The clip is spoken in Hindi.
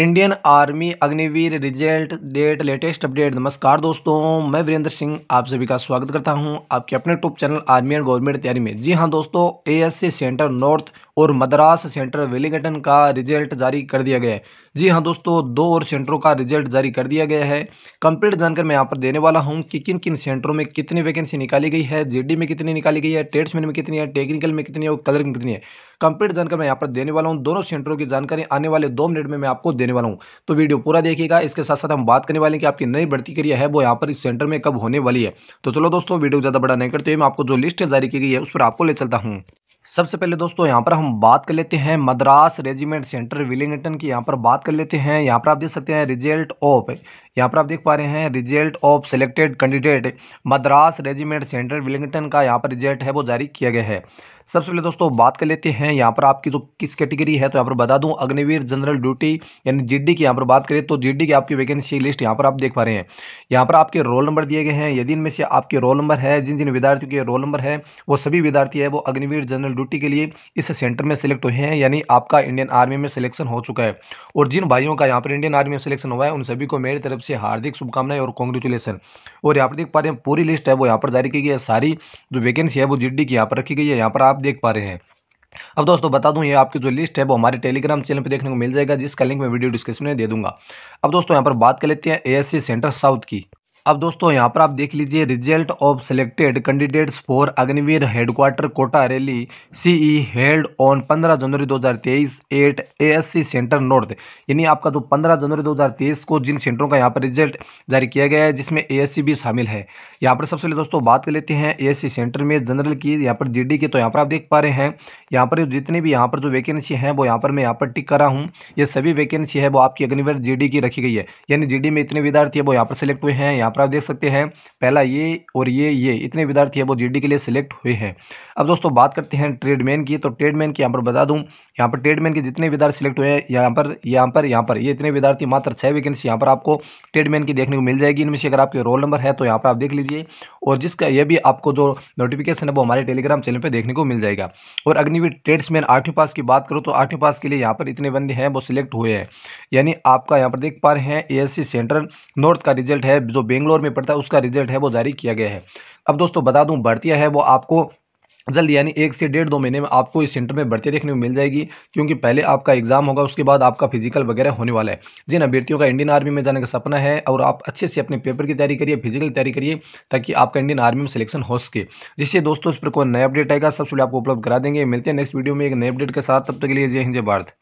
Indian army Agniveer result date latest update नमस्कार दोस्तों मैं वीरेंद्र सिंह आप सभी का स्वागत करता हूं आपके अपने YouTube channel army and government तैयारी में जी हां दोस्तों एएससी सेंटर नॉर्थ और मद्रास सेंटर वेलिंगटन का रिजल्ट जारी कर दिया गया है जी हाँ दोस्तों दो और सेंटरों का रिजल्ट जारी कर दिया गया है कंप्लीट जानकारी मैं यहाँ पर देने वाला हूँ कि किन किन सेंटरों में कितनी वैकेंसी निकाली गई है जीडी में कितनी निकाली गई है ट्रेड्समैन में कितनी है टेक्निकल में कितनी है और कलरिंग में कितनी है कंप्लीट जानकारी मैं यहाँ पर देने वाला हूँ दोनों सेंटरों की जानकारी आने वाले दो मिनट में मैं आपको देने वाला हूँ तो वीडियो पूरा देखिएगा इसके साथ साथ हम बात करने वाले हैं कि आपकी नई भर्ती क्रिया है वो यहाँ पर इस सेंटर में कब होने वाली है तो चलो दोस्तों वीडियो ज़्यादा बड़ा नहीं करते हुए मैं आपको जो लिस्ट जारी की गई है उस पर आपको ले चलता हूँ सबसे पहले दोस्तों यहाँ पर हम हम बात कर लेते हैं मद्रास रेजिमेंट सेंटर विलिंगटन की यहाँ पर बात कर लेते हैं यहाँ पर आप देख सकते हैं रिजल्ट ऑफ यहाँ पर आप देख पा रहे हैं result of selected candidate Madras regiment centre Wellington का यहाँ पर रिजल्ट है वो जारी किया गया है सबसे पहले दोस्तों बात कर लेते हैं यहाँ पर आपकी जो किस कैटेगरी है तो यहाँ पर बता दूँ अग्निवीर जनरल ड्यूटी यानी जीडी की यहाँ पर बात करें तो जीडी की आपकी वैकेंसी लिस्ट यहाँ पर आप देख पा रहे हैं यहाँ पर आपके रोल नंबर दिए गए हैं यदि इनमें से आपके रोल नंबर है जिन जिन विद्यार्थियों के रोल नंबर है वो सभी विद्यार्थी है वो अग्निवीर जनरल ड्यूटी के लिए इस सेंटर में सिलेक्ट हुए हैं यानी आपका इंडियन आर्मी में सिलेक्शन हो चुका है और जिन भाइयों का यहाँ पर इंडियन आर्मी में सिलेक्शन हुआ है उन सभी को मेरी तरफ से हार्दिक शुभकामनाएं और कॉन्ग्रेचुलेसन और यहाँ पर देख पा रहे हैं पूरी लिस्ट है वो यहाँ पर जारी की गई है सारी जो वैकेंसी है वो जी की यहाँ पर रखी गई है यहाँ पर आप आप देख पा रहे हैं अब दोस्तों बता दूं ये आपकी जो लिस्ट है वो हमारे टेलीग्राम चैनल पे देखने को मिल जाएगा जिसका लिंक मैं वीडियो डिस्क्रिप्शन में दे दूंगा अब दोस्तों यहाँ पर बात कर लेते हैं एएससी सेंटर साउथ की अब दोस्तों यहाँ पर आप देख लीजिए result of selected candidates for Agniveer headquarter quota rally CE held on 15 January 2023 at ASC centre north यानी आपका जो 15 जनवरी 2023 को जिन सेंटरों का यहाँ पर रिजल्ट जारी किया गया है जिसमें एएससी भी शामिल है यहाँ पर सबसे पहले दोस्तों बात कर लेते हैं ए सेंटर में जनरल की यहाँ पर जी की तो यहाँ पर आप देख पा रहे हैं यहाँ पर जितनी भी यहाँ पर जो वैकेंसी है वो यहाँ पर मैं यहाँ पर टिक करा हूँ ये सभी वैकेंसी है वो आपकी अग्निवीर जी की रखी गई है यानी जी में इतने विद्यार्थी है वो यहाँ पर सिलेक्ट हुए हैं यहाँ पर आप देख सकते हैं पहला ये और ये ये इतने विद्यार्थी है वो जीडी के लिए सिलेक्ट हुए हैं अब दोस्तों बात करते हैं ट्रेडमैन की तो ट्रेडमैन की यहाँ पर बता दूँ यहाँ पर ट्रेडमैन के जितने विद्यार्थी सिलेक्ट हुए हैं यहाँ पर यहाँ पर यहाँ पर ये इतने विद्यार्थी मात्र छः वैकेंसी यहाँ पर आपको ट्रेडमैन की देखने को मिल जाएगी इनमें से अगर आपके रोल नंबर है तो यहाँ पर आप देख लीजिए और जिसका ये भी आपको जो नोटिफिकेशन है वो हमारे टेलीग्राम चैनल पर देखने को मिल जाएगा और अग्निवीर ट्रेड्समैन आठवीं पास की बात करूँ तो आठवीं पास के लिए यहाँ पर इतने बंदे हैं वो सिलेक्ट हुए हैं यानी आपका यहाँ पर देख पा रहे हैं ए सेंटर नॉर्थ का रिजल्ट है जो बेंगलोर में पड़ता है उसका रिजल्ट है वो जारी किया गया है अब दोस्तों बता दूं भर्तियां है वो आपको जल्दी यानी एक से डेढ़ दो महीने में आपको इस सेंटर में भर्ती देखने को मिल जाएगी क्योंकि पहले आपका एग्जाम होगा उसके बाद आपका फिजिकल वगैरह होने वाला है जिन अभ्यर्थियों का इंडियन आर्मी में जाने का सपना है और आप अच्छे से अपने पेपर की तैयारी करिए फिजिकल तैयारी करिए ताकि आपका इंडियन आर्मी में सिलेक्शन हो सके जिससे दोस्तों इस पर कोई नया अपडेट आएगा सबसे पहले आपको उपलब्ध करा देंगे मिलते हैं नेक्स्ट वीडियो में एक नए अपडेट के साथ तब तक के लिए जय हिंद भारत